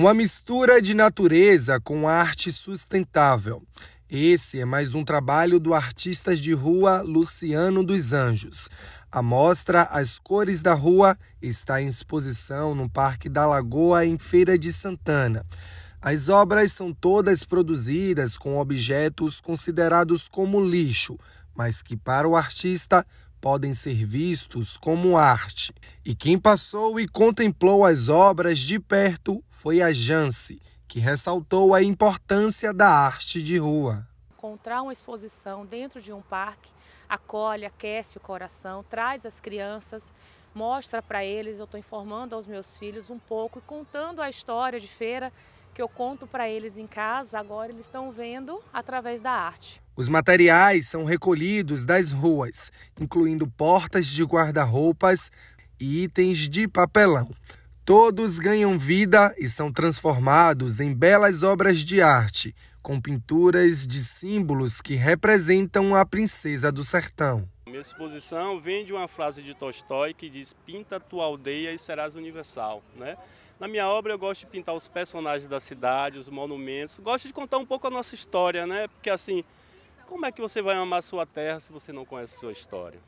Uma mistura de natureza com arte sustentável. Esse é mais um trabalho do artista de rua Luciano dos Anjos. A mostra As Cores da Rua está em exposição no Parque da Lagoa, em Feira de Santana. As obras são todas produzidas com objetos considerados como lixo, mas que para o artista podem ser vistos como arte. E quem passou e contemplou as obras de perto foi a Jance, que ressaltou a importância da arte de rua. Encontrar uma exposição dentro de um parque acolhe, aquece o coração, traz as crianças, mostra para eles, eu estou informando aos meus filhos um pouco e contando a história de feira que eu conto para eles em casa, agora eles estão vendo através da arte. Os materiais são recolhidos das ruas, incluindo portas de guarda-roupas e itens de papelão. Todos ganham vida e são transformados em belas obras de arte, com pinturas de símbolos que representam a princesa do sertão. Minha exposição vem de uma frase de Tolstói que diz: Pinta tua aldeia e serás universal. Né? Na minha obra eu gosto de pintar os personagens da cidade, os monumentos, gosto de contar um pouco a nossa história, né? Porque assim, como é que você vai amar sua terra se você não conhece sua história?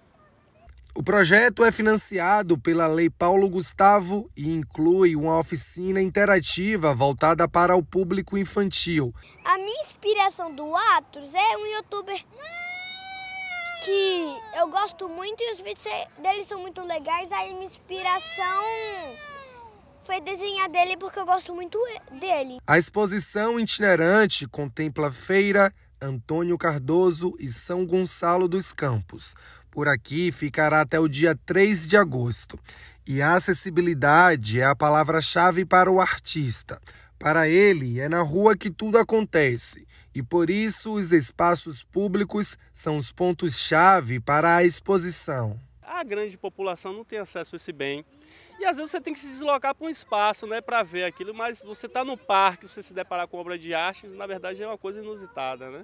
O projeto é financiado pela Lei Paulo Gustavo e inclui uma oficina interativa voltada para o público infantil. A minha inspiração do Atos é um youtuber que eu gosto muito e os vídeos dele são muito legais. Aí minha inspiração foi desenhar dele porque eu gosto muito dele. A exposição itinerante contempla Feira, Antônio Cardoso e São Gonçalo dos Campos. Por aqui ficará até o dia 3 de agosto. E a acessibilidade é a palavra-chave para o artista. Para ele, é na rua que tudo acontece e por isso os espaços públicos são os pontos-chave para a exposição. A grande população não tem acesso a esse bem. E às vezes você tem que se deslocar para um espaço né, para ver aquilo, mas você está no parque, você se deparar com obra de arte, na verdade é uma coisa inusitada. Né?